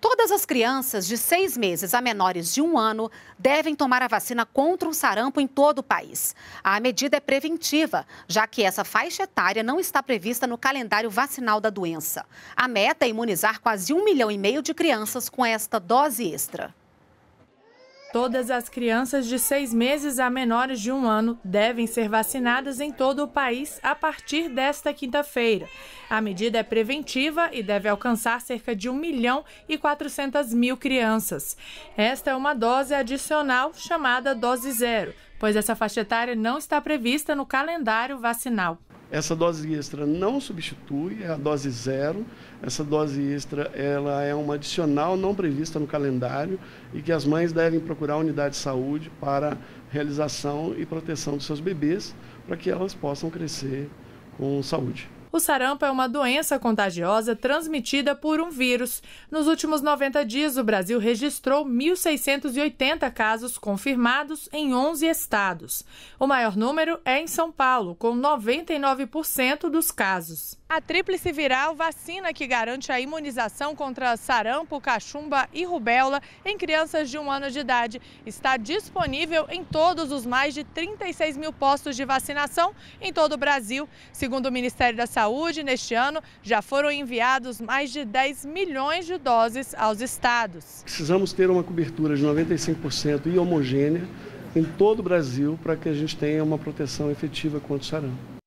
Todas as crianças de seis meses a menores de um ano devem tomar a vacina contra o sarampo em todo o país. A medida é preventiva, já que essa faixa etária não está prevista no calendário vacinal da doença. A meta é imunizar quase um milhão e meio de crianças com esta dose extra. Todas as crianças de seis meses a menores de um ano devem ser vacinadas em todo o país a partir desta quinta-feira. A medida é preventiva e deve alcançar cerca de 1 milhão e 400 mil crianças. Esta é uma dose adicional chamada dose zero, pois essa faixa etária não está prevista no calendário vacinal. Essa dose extra não substitui, é a dose zero. Essa dose extra ela é uma adicional não prevista no calendário e que as mães devem procurar a unidade de saúde para realização e proteção dos seus bebês para que elas possam crescer com saúde. O sarampo é uma doença contagiosa transmitida por um vírus. Nos últimos 90 dias, o Brasil registrou 1.680 casos confirmados em 11 estados. O maior número é em São Paulo, com 99% dos casos. A tríplice viral, vacina que garante a imunização contra sarampo, cachumba e rubéola em crianças de um ano de idade, está disponível em todos os mais de 36 mil postos de vacinação em todo o Brasil. Segundo o Ministério da Saúde, Saúde, neste ano, já foram enviados mais de 10 milhões de doses aos estados. Precisamos ter uma cobertura de 95% e homogênea em todo o Brasil para que a gente tenha uma proteção efetiva contra o sarampo.